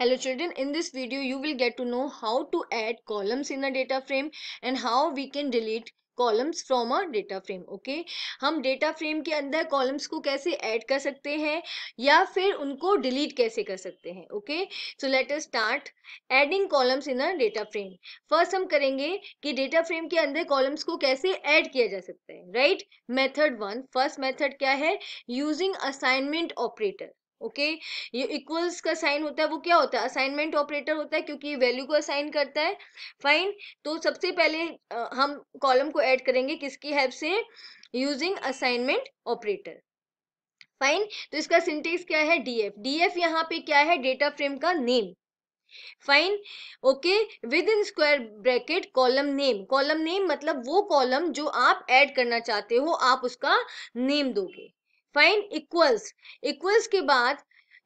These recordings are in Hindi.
Hello children, in this video you will get to know how to add columns in a data frame and how we can delete columns from a data frame okay हम डेटा फ्रेम के अंदर कॉलम्स को कैसे ऐड कर सकते हैं या फिर उनको डिलीट कैसे कर सकते हैं okay so let us start adding columns in a data frame first हम करेंगे कि डेटा फ्रेम के अंदर कॉलम्स को कैसे ऐड किया जा सकता है right method one first method क्या है यूजिंग असाइनमेंट ऑपरेटर ओके ये इक्वल्स का साइन होता है वो क्या होता है असाइनमेंट ऑपरेटर होता है क्योंकि वैल्यू को असाइन करता है फाइन तो सबसे पहले हम कॉलम को ऐड करेंगे किसकी हेल्प से यूजिंग असाइनमेंट ऑपरेटर फाइन तो इसका सिंटेक्स क्या है डीएफ डीएफ यहाँ पे क्या है डेटा फ्रेम का name fine okay with in square bracket column name column name मतलब वो कॉलम जो आप ऐड करना चाहते हो आप उसका नेम दोगे फाइन इक्वल्स इक्वल्स के बाद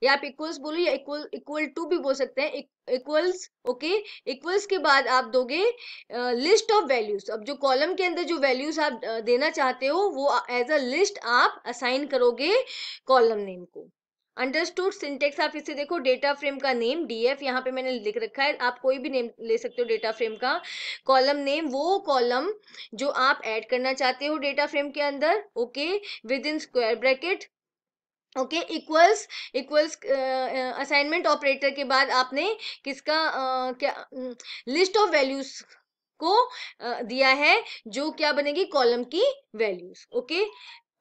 या आप इक्वल्स बोलो या इक्वल इक्वल टू भी बोल सकते हैं इक्वल्स ओके इक्वल्स के बाद आप दोगे लिस्ट ऑफ वैल्यूज अब जो कॉलम के अंदर जो वैल्यूज आप देना चाहते हो वो एज अ लिस्ट आप असाइन करोगे कॉलम नेम को अंडरस्टूड सिंटेक्स आप इसे देखो डेटा फ्रेम का नेम डीएफ यहाँ पे मैंने लिख रखा है आप कोई भी नेम ले सकते हो डेटा फ्रेम का कॉलम नेम वो कॉलम जो आप ऐड करना चाहते हो डेटा फ्रेम के अंदर okay with in square bracket okay equals equals assignment operator के बाद आपने किसका uh, क्या लिस्ट ऑफ वैल्यूज को uh, दिया है जो क्या बनेगी कॉलम की वैल्यूज ओके okay?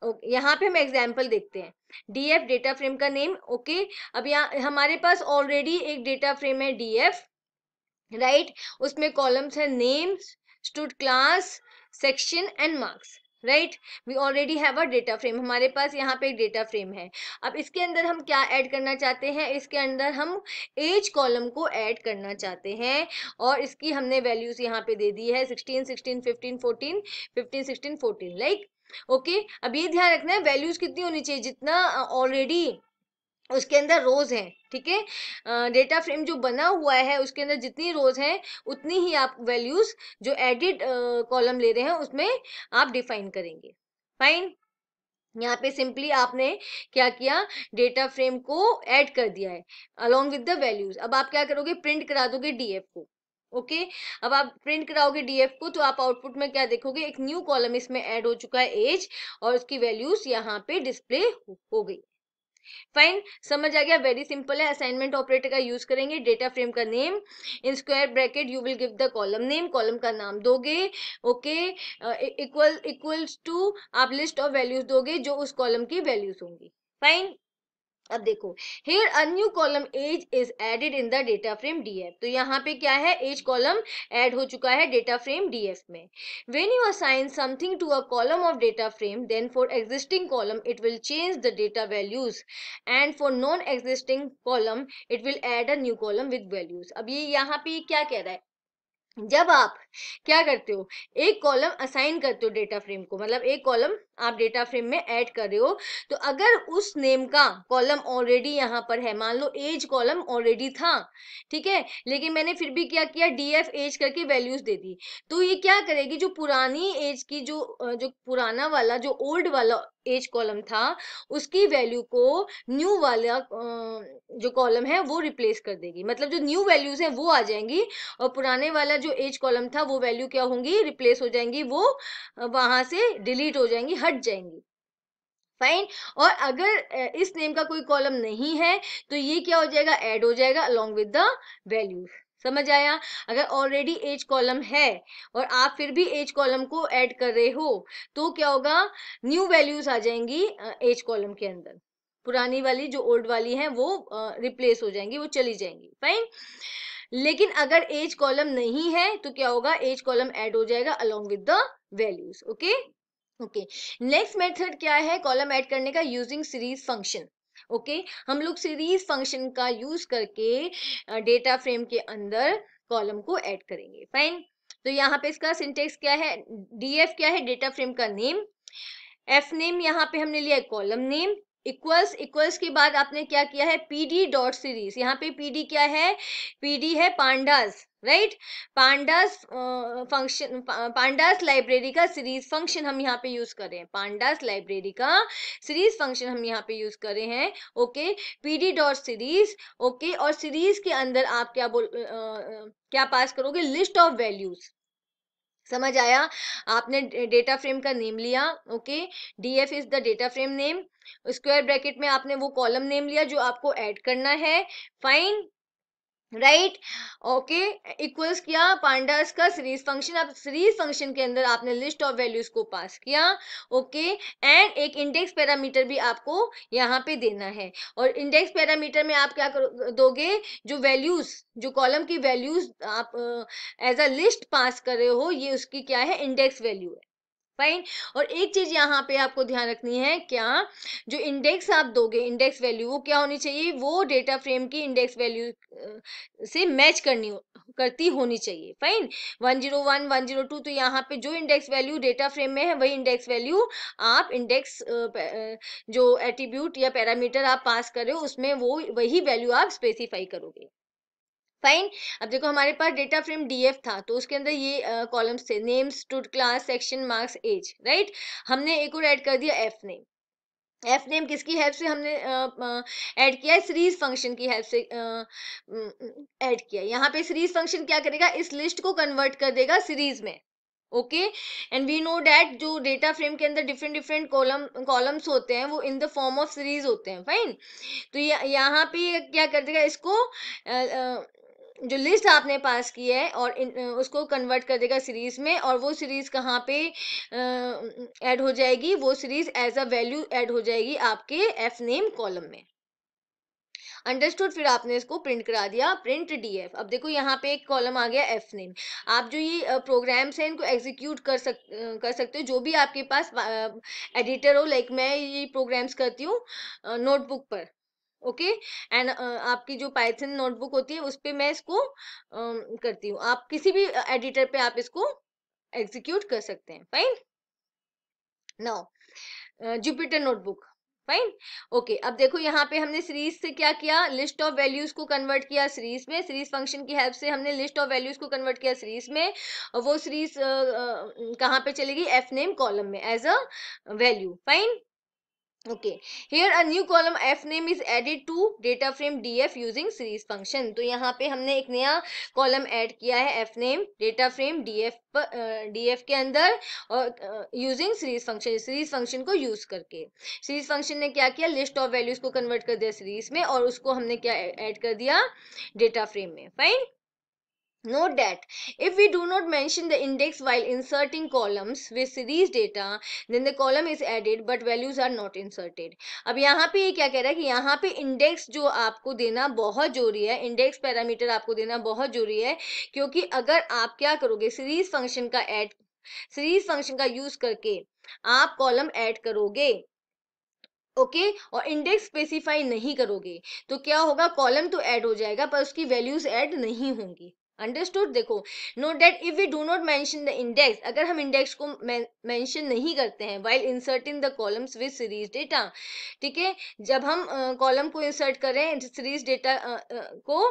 okay, यहाँ पे हम एग्जाम्पल देखते हैं डीएफ डेटा फ्रेम का नेम ओके अब यहाँ हमारे पास ऑलरेडी एक डेटा फ्रेम है डीएफ राइट उसमें कॉलम्स है names stud class section and marks right we already have a data frame हमारे पास यहाँ पे एक डेटा फ्रेम है अब इसके अंदर हम क्या ऐड करना चाहते हैं इसके अंदर हम एज कॉलम को ऐड करना चाहते हैं और इसकी हमने वैल्यूज यहाँ पे दे दी है sixteen sixteen fifteen fourteen fifteen sixteen fourteen like okay अब ये ध्यान रखना है वैल्यूज कितनी होनी चाहिए जितना ऑलरेडी uh, उसके अंदर रोज़ हैं ठीक है डेटा फ्रेम जो बना हुआ है उसके अंदर जितनी रोज़ हैं उतनी ही आप वैल्यूज़ जो एडिट कॉलम ले रहे हैं उसमें आप डिफाइन करेंगे फाइन यहाँ पे सिंपली आपने क्या किया डेटा फ्रेम को ऐड कर दिया है अलोंग विद द वैल्यूज अब आप क्या करोगे प्रिंट करा दोगे डीएफ को ओके okay? अब आप प्रिंट कराओगे डीएफ को तो आप आउटपुट में क्या देखोगे एक न्यू कॉलम इसमें ऐड हो चुका है एज और उसकी वैल्यूज यहाँ पे डिस्प्ले हो गई फाइन समझ आ गया वेरी सिंपल है असाइनमेंट ऑपरेटर का यूज करेंगे डेटा फ्रेम का name in square bracket you will give the column name column का नाम दोगे ओके इक्वल इक्वल्स टू आप लिस्ट ऑफ वैल्यूज दोगे जो उस कॉलम की वैल्यूज होंगी फाइन अब देखो here a new column as is added in the data frame DF तो यहाँ पे क्या है एज कॉलम एड हो चुका है डेटा फ्रेम डीएफ में when you assign something to a column of data frame then for existing column it will change the data values and for non existing column it will add a new column with values अब ये यहाँ पे क्या कह रहा है जब आप क्या करते हो एक कॉलम असाइन करते हो डेटा फ्रेम को मतलब एक कॉलम आप डेटा फ्रेम में ऐड कर रहे हो तो अगर उस नेम का कॉलम ऑलरेडी यहाँ पर है मान लो एज कॉलम ऑलरेडी था ठीक है लेकिन मैंने फिर भी क्या किया डी एफ एज करके वैल्यूज दे दी तो ये क्या करेगी जो पुरानी एज की जो जो पुराना वाला जो ओल्ड वाला एज कॉलम था उसकी वैल्यू को न्यू वाला जो कॉलम है वो रिप्लेस कर देगी मतलब जो न्यू वैल्यूज हैं वो आ जाएंगी और पुराने वाला जो एज कॉलम था वो वैल्यू क्या होंगी रिप्लेस हो जाएंगी वो वहां से डिलीट हो जाएंगी हट जाएंगी फाइन और अगर इस नेम का कोई कॉलम नहीं है तो ये क्या हो जाएगा ऐड हो जाएगा अलोंग विद द वैल्यू समझ आया अगर ऑलरेडी एज कॉलम है और आप फिर भी एज कॉलम को ऐड कर रहे हो तो क्या होगा न्यू वैल्यूज आ जाएंगी एज कॉलम के अंदर पुरानी वाली जो ओल्ड वाली है वो रिप्लेस हो जाएंगी वो चली जाएंगी फाइन लेकिन अगर एज कॉलम नहीं है तो क्या होगा एज कॉलम ऐड हो जाएगा along with the values okay okay next method क्या है कॉलम ऐड करने का यूजिंग सीरीज फंक्शन ओके हम लोग सीरीज फंक्शन का यूज करके डेटा फ्रेम के अंदर कॉलम को ऐड करेंगे फाइन तो यहाँ पे इसका सिंटेक्स क्या है डीएफ क्या है डेटा फ्रेम का नेम एफ नेम यहाँ पे हमने लिया है कॉलम नेम इक्वल्स इक्वल्स के बाद आपने क्या किया है पीडी डॉट सीरीज यहाँ पे पीडी क्या है पीडी है pandas right pandas function pandas library का सीरीज फंक्शन हम यहाँ पे यूज कर रहे हैं पांडास लाइब्रेरी का सीरीज फंक्शन हम यहाँ पे यूज कर रहे हैं okay PD dot series okay और सीरीज के अंदर आप क्या बोल uh, क्या पास करोगे लिस्ट ऑफ वैल्यूज समझ आया आपने डेटा फ्रेम का नेम लिया okay D F is the data frame name square bracket में आपने वो कॉलम नेम लिया जो आपको ऐड करना है फाइन राइट ओके इक्वल्स किया पांडास का सीरीज फंक्शन आप सीरीज फंक्शन के अंदर आपने लिस्ट ऑफ वैल्यूज को पास किया ओके okay? एंड एक इंडेक्स पैरामीटर भी आपको यहाँ पे देना है और इंडेक्स पैरामीटर में आप क्या करो दोगे जो वैल्यूज जो कॉलम की वैल्यूज आप एज अ लिस्ट पास कर रहे हो ये उसकी क्या है इंडेक्स वैल्यू है फाइन और एक चीज़ यहाँ पे आपको ध्यान रखनी है क्या जो इंडेक्स आप दोगे इंडेक्स वैल्यू वो क्या होनी चाहिए वो डेटा फ्रेम की इंडेक्स वैल्यू से मैच करनी करती होनी चाहिए fine one zero one one zero two तो यहाँ पे जो इंडेक्स वैल्यू डेटा फ्रेम में है वही इंडेक्स वैल्यू आप इंडेक्स जो एट्रीब्यूट या पैरामीटर आप पास कर रहे हो उसमें वो वही वैल्यू आप स्पेसिफाई करोगे फाइन अब देखो हमारे पास डेटा फ्रेम एफ था तो उसके अंदर ये कॉलम्स थे names to class section marks as right हमने एक और ऐड कर दिया एफ नेम एफ नेम किसकी हेल्प से हमने ऐड किया है सीरीज फंक्शन की हेल्प से ऐड किया यहाँ पे सीरीज फंक्शन क्या करेगा इस लिस्ट को कन्वर्ट कर देगा सीरीज में okay and we know that जो डेटा फ्रेम के अंदर डिफरेंट डिफरेंट कॉलम कॉलम्स होते हैं वो in the form of series होते हैं फाइन तो यहाँ पे क्या कर देगा इसको uh, uh, जो लिस्ट आपने पास की है और इन, उसको कन्वर्ट कर देगा सीरीज़ में और वो सीरीज़ कहाँ पे ऐड हो जाएगी वो series as a value add हो जाएगी आपके एफ नेम कॉलम में अंडरस्टूड फिर आपने इसको प्रिंट करा दिया प्रिंट डीएफ अब देखो यहाँ पे एक कॉलम आ गया एफ नेम आप जो ये प्रोग्राम्स हैं इनको एग्जीक्यूट कर सक कर सकते हो जो भी आपके पास एडिटर हो लाइक मैं ये प्रोग्राम्स करती हूँ नोटबुक पर ओके एंड आपकी जो पाइथन नोटबुक होती है उस पर मैं इसको uh, करती हूँ आप किसी भी एडिटर पे आप इसको एग्जीक्यूट कर सकते हैं fine now Jupyter notebook fine okay अब देखो यहाँ पे हमने सीरीज से क्या किया लिस्ट ऑफ वैल्यूज को कन्वर्ट किया सीरीज में सीरीज फंक्शन की हेल्प से हमने लिस्ट ऑफ वैल्यूज को कन्वर्ट किया सीरीज में वो सीरीज कहाँ पे चलेगी एफ नेम कॉलम में as a value fine okay here a new column f name is added to data frame df using series function तो यहाँ पे हमने एक नया कॉलम ऐड किया है f name data frame df पर df के अंदर और using series function series function को यूज करके series function ने क्या किया list of values को कन्वर्ट कर दिया series में और उसको हमने क्या ऐड कर दिया data frame में fine Note that if we do not mention the index while inserting columns with series data, then the column is added but values are not inserted. अब यहाँ पे ये क्या कह रहा है कि यहाँ पे इंडेक्स जो आपको देना बहुत जरूरी है इंडेक्स पैरामीटर आपको देना बहुत जरूरी है क्योंकि अगर आप क्या करोगे सीरीज फंक्शन का ऐड सीरीज फंक्शन का यूज करके आप कॉलम ऐड करोगे ओके okay? और इंडेक्स स्पेसिफाई नहीं करोगे तो क्या होगा कॉलम तो ऐड हो जाएगा पर उसकी वैल्यूज ऐड नहीं होंगी अंडरस्टूड देखो note that if we do not mention the index अगर हम इंडेक्स को मैंशन नहीं करते हैं while insert in the columns with series data ठीक है जब हम कॉलम uh, को इंसर्ट करें सीरीज डेटा uh, uh, को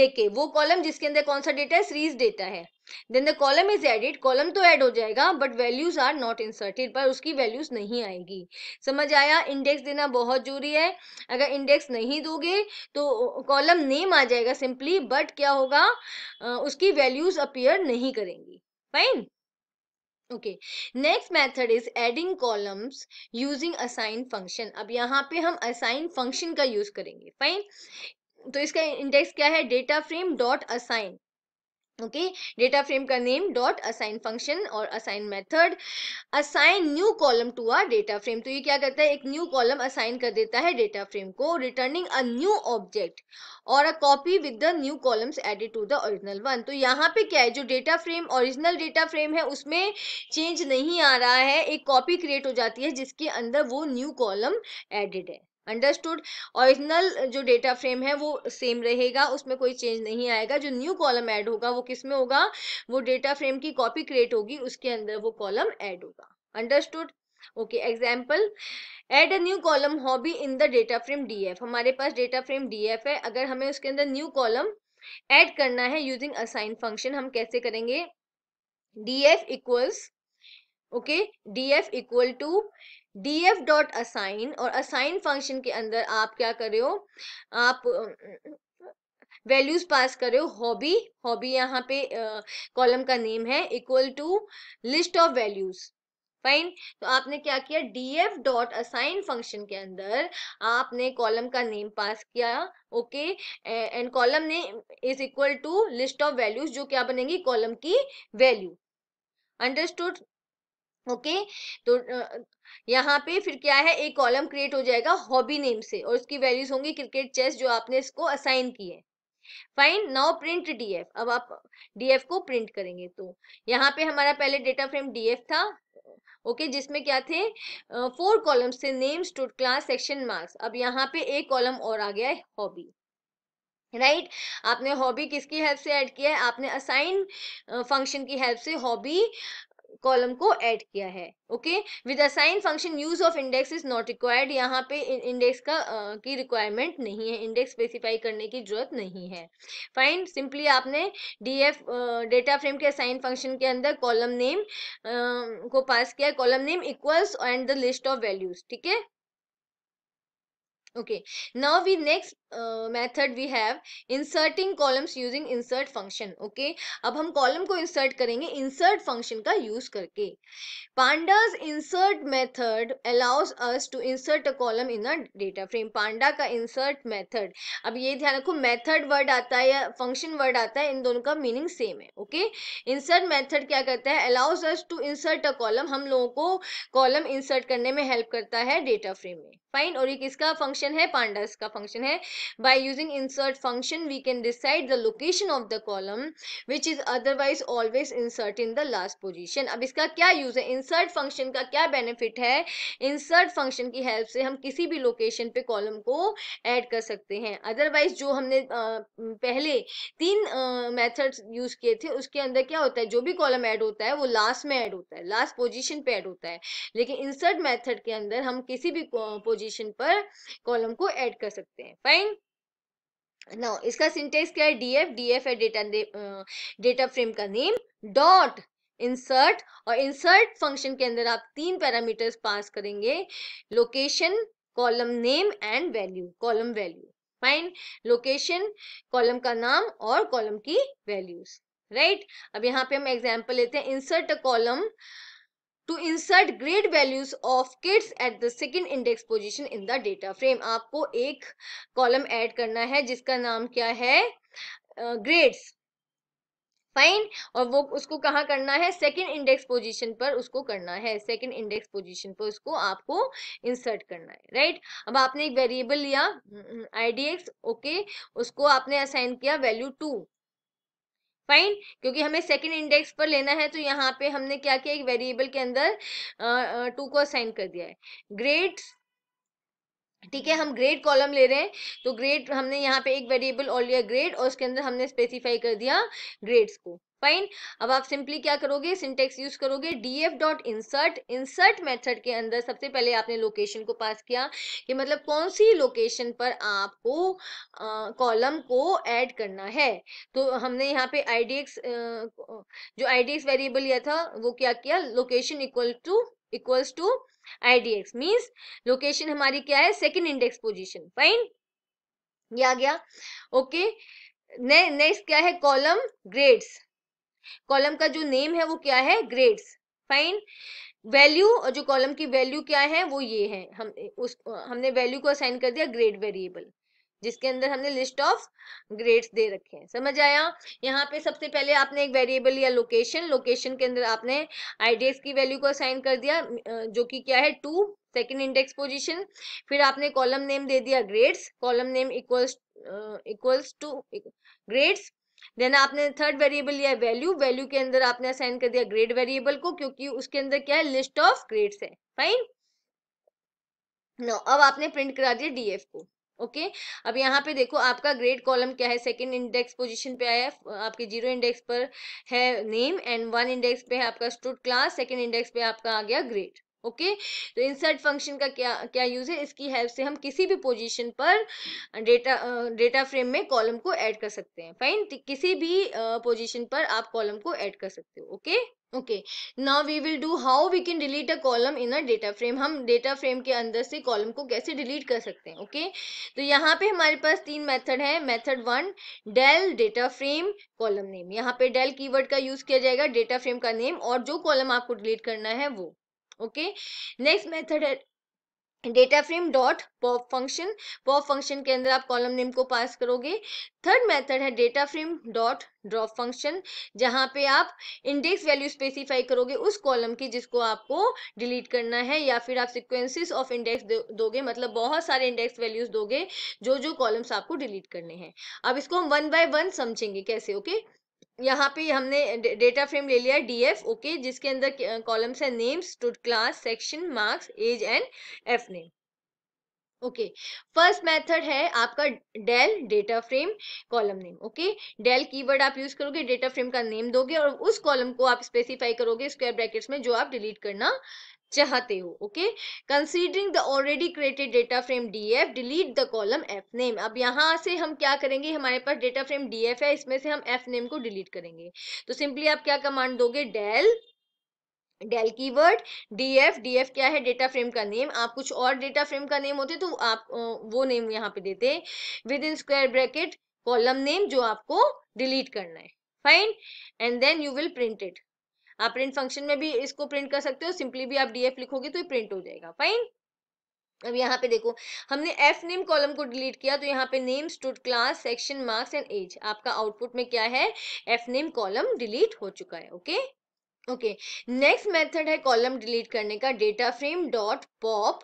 लेके वो कॉलम जिसके अंदर कौन सा डेटा है सीरीज डेटा है then the column is added column तो ऐड हो जाएगा but values are not inserted पर उसकी वैल्यूज नहीं आएगी समझ आया इंडेक्स देना बहुत जरूरी है अगर इंडेक्स नहीं दोगे तो कॉलम नेम आ जाएगा सिंपली बट क्या होगा उसकी वैल्यूज अपियर नहीं करेंगी fine okay next method is adding columns using assign function अब यहाँ पे हम असाइन फंक्शन का यूज करेंगे फाइन तो इसका इंडेक्स क्या है data frame dot assign okay data frame का नेम डॉट असाइन फंक्शन और assign method assign new column to our data frame तो ये क्या करता है एक न्यू कॉलम असाइन कर देता है डेटा फ्रेम को रिटर्निंग अ न्यू ऑब्जेक्ट और a copy with the new columns added to the original one तो यहाँ पे क्या है जो डेटा फ्रेम ओरिजिनल डेटा फ्रेम है उसमें चेंज नहीं आ रहा है एक कॉपी क्रिएट हो जाती है जिसके अंदर वो न्यू कॉलम एडेड है अंडरस्टूड ओरिजिनल जो डेटा फ्रेम है वो सेम रहेगा उसमें कोई चेंज नहीं आएगा जो न्यू कॉलम ऐड होगा वो किस में होगा वो डेटा फ्रेम की कॉपी क्रिएट होगी उसके अंदर वो कॉलम ऐड होगा understood okay example add a new column hobby in the data frame DF हमारे पास डेटा फ्रेम डीएफ है अगर हमें उसके अंदर न्यू कॉलम ऐड करना है यूजिंग असाइन फंक्शन हम कैसे करेंगे DF equals okay D F equal to D F dot assign और असाइन फंक्शन के अंदर आप क्या कर रहे हो आप वैल्यूज पास कर रहे हो हॉबी हॉबी यहाँ पे कॉलम uh, का नेम है equal to list of values fine तो आपने क्या किया D F dot assign function के अंदर आपने कॉलम का नेम पास किया ओके एंड कॉलम ने is equal to list of values जो क्या बनेगी कॉलम की वैल्यू अंडरस्टूड ओके तो यहाँ पे फिर क्या है एक कॉलम क्रिएट हो जाएगा हॉबी नेम से और उसकी वैल्यूज होंगी क्रिकेट चेस जो आपने इसको असाइन की है फाइन नाउ प्रिंट डीएफ अब आप डीएफ को प्रिंट करेंगे तो यहाँ पे हमारा पहले डेटा फ्रेम डीएफ था ओके okay, जिसमें क्या थे फोर कॉलम्स थे name stud class section marks अब यहाँ पे एक कॉलम और आ गया है हॉबी राइट right? आपने हॉबी किसकी हेल्प से ऐड किया है आपने असाइन फंक्शन की हेल्प से हॉबी कॉलम को ऐड किया है okay with assign function use of index is not required यहाँ पे इंडेक्स का uh, की रिक्वायरमेंट नहीं है इंडेक्स स्पेसिफाई करने की जरूरत नहीं है फाइन सिंपली आपने डी एफ डेटा फ्रेम के असाइन फंक्शन के अंदर कॉलम नेम uh, को पास किया column name equals and the list of values ठीक है Okay, now we next uh, method we have inserting columns using insert function. Okay, अब हम column को insert करेंगे insert function का use करके. Panda's insert method allows us to insert a column in a data frame. Panda का insert method. अब ये ध्यान रखो method word आता है या function word आता है इन दोनों का meaning same है. Okay, insert method क्या करता है allows us to insert a column. हम लोगों को column insert करने में help करता है data frame में. Fine और ये किसका function फंक्शन है पांडास का फंक्शन है by using insert function we can decide the location of the column which is otherwise always insert in the last position अब इसका क्या यूज है इंसर्ट फंक्शन का क्या बेनिफिट है इंसर्ट फंक्शन की हेल्प से हम किसी भी लोकेशन पे कॉलम को ऐड कर सकते हैं अदरवाइज जो हमने पहले तीन मेथड्स यूज किए थे उसके अंदर क्या होता है जो भी कॉलम ऐड होता है वो लास्ट में ऐड होता है लास्ट पोजीशन पे ऐड होता है लेकिन इंसर्ट मेथड के अंदर हम किसी भी पोजीशन पर कॉलम कॉलम को ऐड कर सकते हैं फाइन नाउ इसका सिंटेक्स क्या है डीएफ डीएफ है डेटा डेटा फ्रेम का नेम डॉट इंसर्ट और इंसर्ट फंक्शन के अंदर आप तीन पैरामीटर्स पास करेंगे location column name and value column value fine location column का नाम और कॉलम की वैल्यूज राइट right? अब यहाँ पे हम एग्जांपल लेते हैं insert a column to insert grade values of kids at the second index position in the data frame आपको एक कॉलम ऐड करना है जिसका नाम क्या है ग्रेड्स uh, फाइन और वो उसको कहाँ करना है सेकेंड इंडेक्स पोजिशन पर उसको करना है सेकेंड इंडेक्स पोजिशन पर उसको आपको इंसर्ट करना है राइट right? अब आपने एक वेरिएबल लिया आई डी एक्स ओके उसको आपने असाइन किया वैल्यू टू फाइन क्योंकि हमें सेकेंड इंडेक्स पर लेना है तो यहाँ पे हमने क्या किया एक वेरिएबल के अंदर टू को असाइन कर दिया है ग्रेड्स ठीक है हम ग्रेड कॉलम ले रहे हैं तो ग्रेड हमने यहाँ पे एक वेरिएबल ऑल लिया ग्रेड और उसके अंदर हमने स्पेसिफाई कर दिया ग्रेड्स को फाइन अब आप सिंपली क्या करोगे सिंटेक्स यूज करोगे DF dot insert insert method के अंदर सबसे पहले आपने लोकेशन को पास किया कि मतलब कौन सी लोकेशन पर आपको कॉलम को ऐड करना है तो हमने यहाँ पे आईडीएक्स जो आईडीएक्स वेरिएबल यह था वो क्या किया location equal to equals to IDX means location हमारी क्या है सेकेंड इंडेक्स पोजिशन फाइन ये आ गया ओके okay. नेक्स्ट क्या है कॉलम ग्रेड्स कॉलम का जो नेम है वो क्या है ग्रेड्स फाइन वैल्यू और जो कॉलम की वैल्यू क्या है वो ये है हम उस हमने वैल्यू को असाइन कर दिया ग्रेड वेरिएबल जिसके अंदर हमने लिस्ट ऑफ ग्रेड्स दे रखे हैं समझ आया यहाँ पे सबसे पहले आपने एक वेरिएबल या लोकेशन लोकेशन के अंदर आपने आईडीएस की वैल्यू को असाइन कर दिया जो कि क्या है टू सेकेंड इंडेक्स पोजिशन फिर आपने कॉलम नेम दे दिया grades column name equals equals to grades then आपने थर्ड वेरिएबल लिया वैल्यू वैल्यू के अंदर आपने असाइन कर दिया ग्रेड वेरिएबल को क्योंकि उसके अंदर क्या है लिस्ट ऑफ ग्रेड है फाइन नो अब आपने प्रिंट करा दिया डीएफ को ओके okay? अब यहाँ पे देखो आपका ग्रेड कॉलम क्या है सेकंड इंडेक्स पोजीशन पे आया है आपके जीरो इंडेक्स पर है नेम एंड वन इंडेक्स पे है आपका स्टूड क्लास सेकंड इंडेक्स पे आपका आ गया ग्रेड ओके तो इंसर्ट फंक्शन का क्या क्या यूज़ है इसकी हेल्प से हम किसी भी पोजीशन पर डेटा डेटा फ्रेम में कॉलम को ऐड कर सकते हैं फाइन किसी भी पोजीशन पर आप कॉलम को ऐड कर सकते हो okay okay now we will do how we can delete a column in a data frame हम डेटा फ्रेम के अंदर से कॉलम को कैसे डिलीट कर सकते हैं ओके okay? तो यहाँ पे हमारे पास तीन मेथड है method one del data frame column name यहाँ पे डेल कीवर्ड का यूज किया जाएगा डेटा फ्रेम का नेम और जो कॉलम आपको डिलीट करना है वो ओके नेक्स्ट मेथड है data frame dot pop function pop function के अंदर आप कॉलम नेम को पास करोगे थर्ड मेथड है data frame dot drop function जहां पे आप इंडेक्स वैल्यू स्पेसिफाई करोगे उस कॉलम की जिसको आपको डिलीट करना है या फिर आप सिक्वेंसिस ऑफ इंडेक्स दोगे मतलब बहुत सारे इंडेक्स वैल्यूज दोगे जो जो कॉलम्स आपको डिलीट करने हैं अब इसको हम वन बाय वन समझेंगे कैसे ओके okay? यहाँ पे हमने डेटा फ्रेम ले लिया डी एफ ओके जिसके अंदर कॉलम्स है names to class section marks age and F name okay first method है आपका del data frame column name okay del keyword आप यूज करोगे डेटा फ्रेम का नेम दोगे और उस कॉलम को आप स्पेसिफाई करोगे स्क्वायर ब्रैकेट्स में जो आप डिलीट करना चाहते हो okay considering the already created data frame DF delete the column F name अब यहाँ से हम क्या करेंगे हमारे पास डेटा फ्रेम डीएफ है इसमें से हम एफ नेम को डिलीट करेंगे तो सिंपली आप क्या कमांड दोगे del del keyword DF DF क्या है डेटा फ्रेम का नेम आप कुछ और डेटा फ्रेम का नेम होते तो आप वो नेम यहाँ पे देते with in square bracket column name जो आपको डिलीट करना है fine and then you will print it आप प्रिंट फंक्शन में भी इसको प्रिंट कर सकते हो सिंपली भी आप डीएफ लिखोगे तो ये प्रिंट हो जाएगा फाइन अब यहाँ पे देखो हमने एफ नेम कॉलम को डिलीट किया तो यहाँ पे name stud class section marks and age आपका आउटपुट में क्या है एफ नेम कॉलम डिलीट हो चुका है ओके ओके नेक्स्ट मेथड है कॉलम डिलीट करने का डेटा फ्रेम डॉट पॉप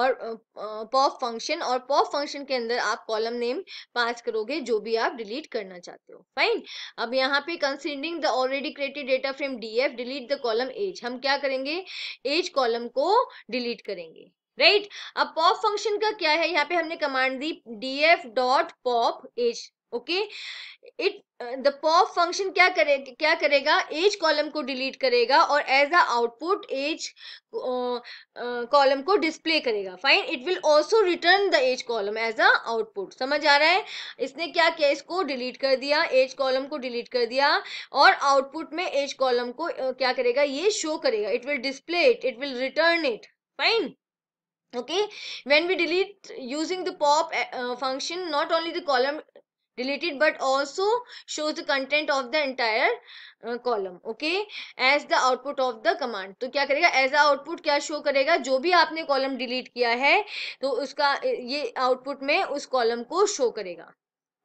और पॉप uh, फंक्शन और पॉप फंक्शन के अंदर आप कॉलम नेम पास करोगे जो भी आप डिलीट करना चाहते हो फाइन अब यहाँ पे considering the already created data frame DF delete the column age हम क्या करेंगे एज कॉलम को डिलीट करेंगे राइट right? अब पॉप फंक्शन का क्या है यहाँ पे हमने कमांड दी D F dot pop age okay it the pop function क्या करे क्या करेगा एज कॉलम को डिलीट करेगा और as a output age column को डिस्प्ले करेगा fine it will also return the age column as a output समझ आ रहा है इसने क्या किया इसको डिलीट कर दिया एज कॉलम को डिलीट कर दिया और आउटपुट में एज कॉलम को uh, क्या करेगा ये शो करेगा it will display it it will return it fine okay when we delete using the pop function not only the column related but also shows the content of the entire uh, column okay as the output of the command तो क्या करेगा as a output क्या show करेगा जो भी आपने column delete किया है तो उसका ये output में उस column को show करेगा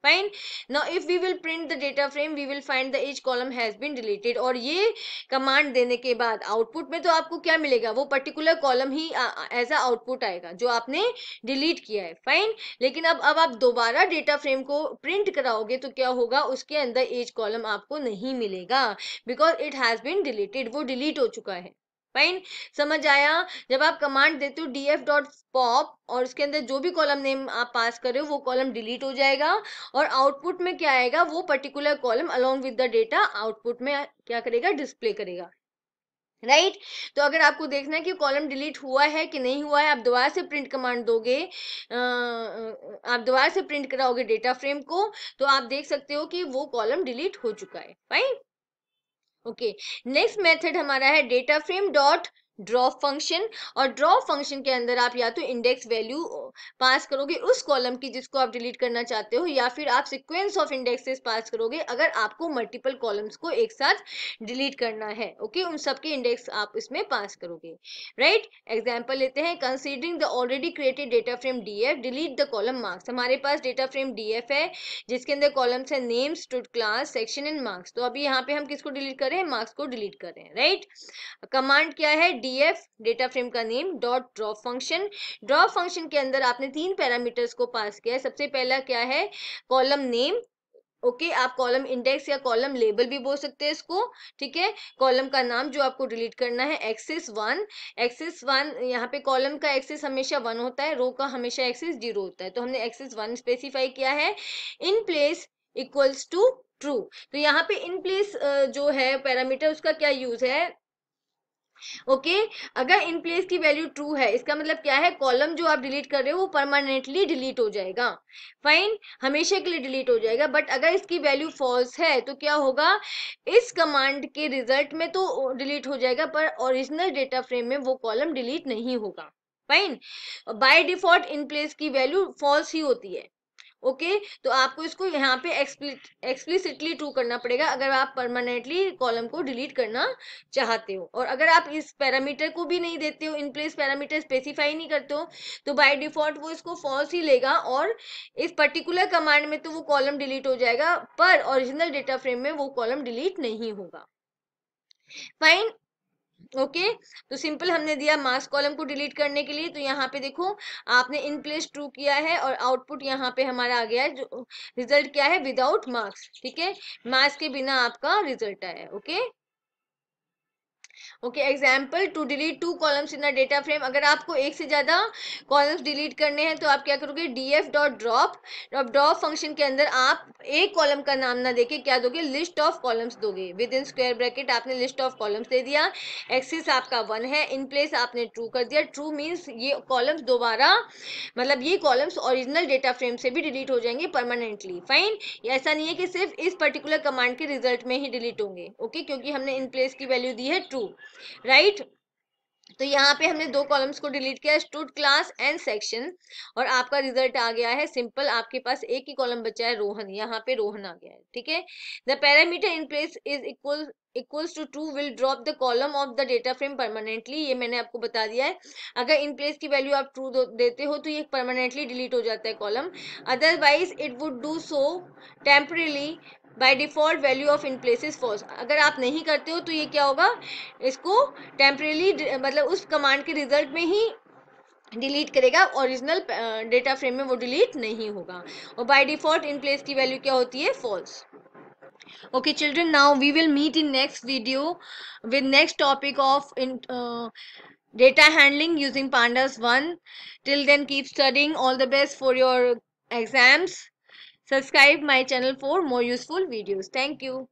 फाइन ना if we will print the data frame we will find the age column has been deleted और ये कमांड देने के बाद आउटपुट में तो आपको क्या मिलेगा वो पर्टिकुलर कॉलम ही एज अ आउटपुट आएगा जो आपने डिलीट किया है फाइन लेकिन अब अब आप दोबारा डेटा फ्रेम को प्रिंट कराओगे तो क्या होगा उसके अंदर एज कॉलम आपको नहीं मिलेगा because it has been deleted वो डिलीट हो चुका है फाइन समझ आया जब आप कमांड देते हो डी एफ डॉट पॉप और उसके अंदर जो भी कॉलम नेम आप पास कर रहे हो वो कॉलम डिलीट हो जाएगा और आउटपुट में क्या आएगा वो particular column along with the data output में क्या करेगा डिस्प्ले करेगा राइट right? तो अगर आपको देखना है कि कॉलम डिलीट हुआ है कि नहीं हुआ है आप दोबारा से प्रिंट कमांड दोगे आप दोबारा से प्रिंट कराओगे डेटा फ्रेम को तो आप देख सकते हो कि वो कॉलम डिलीट हो चुका है फाइन ओके नेक्स्ट मेथड हमारा है data frame dot draw function और ड्रॉ फंक्शन के अंदर आप या तो इंडेक्स वैल्यू पास करोगे उस कॉलम की जिसको आप डिलीट करना चाहते हो या फिर आप सिक्वेंस ऑफ इंडेक्सेस पास करोगे अगर आपको मल्टीपल कॉलम्स को एक साथ डिलीट करना है ओके उन सबके इंडेक्स आप इसमें पास करोगे राइट एग्जाम्पल लेते हैं considering the already created data frame D delete the column marks हमारे पास डेटा फ्रेम डी है जिसके अंदर कॉलम्स है name stud class section and marks तो अभी यहाँ पे हम किसको डिलीट करें मार्क्स को डिलीट करें राइट right? कमांड क्या है डी एफ डेटा फ्रेम का name dot drop function drop function के अंदर आपने तीन पैरामीटर्स को पास किया है सबसे पहला क्या है कॉलम नेम ओके okay, आप कॉलम इंडेक्स या कॉलम लेबल भी बोल सकते हैं इसको ठीक है कॉलम का नाम जो आपको डिलीट करना है एक्सिस वन एक्सिस वन यहाँ पे कॉलम का एक्सिस हमेशा वन होता है रो का हमेशा एक्सिस जीरो होता है तो हमने एक्सिस वन स्पेसिफाई किया है in place equals to true तो यहाँ पे इन प्लेस जो है पैरामीटर उसका क्या यूज है ओके अगर इन प्लेस की वैल्यू ट्रू है इसका मतलब क्या है कॉलम जो आप डिलीट कर रहे हो वो परमानेंटली डिलीट हो जाएगा फाइन हमेशा के लिए डिलीट हो जाएगा बट अगर इसकी वैल्यू फॉल्स है तो क्या होगा इस कमांड के रिजल्ट में तो डिलीट हो जाएगा पर ओरिजिनल डेटा फ्रेम में वो कॉलम डिलीट नहीं होगा fine by default in place की वैल्यू फॉल्स ही होती है ओके तो आपको इसको यहाँ पे एक्सप्लिसिटली ट्रू करना पड़ेगा अगर आप परमानेंटली कॉलम को डिलीट करना चाहते हो और अगर आप इस पैरामीटर को भी नहीं देते हो इन प्लेस पैरामीटर स्पेसिफाई नहीं करते हो तो बाय डिफॉल्ट वो इसको फॉल्स ही लेगा और इस पर्टिकुलर कमांड में तो वो कॉलम डिलीट हो जाएगा पर ओरिजिनल डेटा फ्रेम में वो कॉलम डिलीट नहीं होगा फाइन ओके तो सिंपल हमने दिया मार्क्स कॉलम को डिलीट करने के लिए तो यहाँ पे देखो आपने इन प्लेस ट्रू किया है और आउटपुट यहाँ पे हमारा आ गया है जो रिजल्ट क्या है विदाउट मार्क्स ठीक है मार्क्स के बिना आपका रिजल्ट आया okay okay example to delete two columns in a data frame अगर आपको एक से ज़्यादा कॉलम्स डिलीट करने हैं तो आप क्या करोगे D F dot drop drop drop function के अंदर आप एक कॉलम का नाम ना देके क्या दोगे लिस्ट ऑफ कॉलम्स दोगे विद इन स्क्वायर ब्रैकेट आपने लिस्ट ऑफ कॉलम्स दे दिया एक्सिस आपका वन है इन प्लेस आपने ट्रू कर दिया ट्रू मीन्स ये कॉलम्स दोबारा मतलब ये कॉलम्स ओरिजिनल डेटा फ्रेम से भी डिलीट हो जाएंगे परमानेंटली फाइन ऐसा नहीं है कि सिर्फ इस पर्टिकुलर कमांड के रिजल्ट में ही डिलीट होंगे ओके क्योंकि हमने इन प्लेस की वैल्यू दी है ट्रू राइट तो यहाँ पे हमने दो कॉलम्स को डिलीट किया स्टूड क्लास एंड सेक्शन और आपका रिजल्ट आ गया है सिंपल आपके पास एक ही कॉलम बचा है रोहन यहाँ पे रोहन आ गया है ठीक है the parameter in place is equal equals to to will drop the column of the data frame permanently ये मैंने आपको बता दिया है अगर इन प्लेस की वैल्यू आप ट्रू देते हो तो ये परमानेंटली डिलीट हो जाता है column otherwise it would do so temporarily by default value of in place is false अगर आप नहीं करते हो तो ये क्या होगा इसको टेम्परेली मतलब उस कमांड के रिजल्ट में ही डिलीट करेगा ओरिजिनल डेटा फ्रेम में वो डिलीट नहीं होगा और बाई डिफ़ॉल्ट इन प्लेस की वैल्यू क्या होती है false okay children now we will meet in next video with next topic of in data handling using pandas one till then keep studying all the best for your exams Subscribe my channel for more useful videos. Thank you.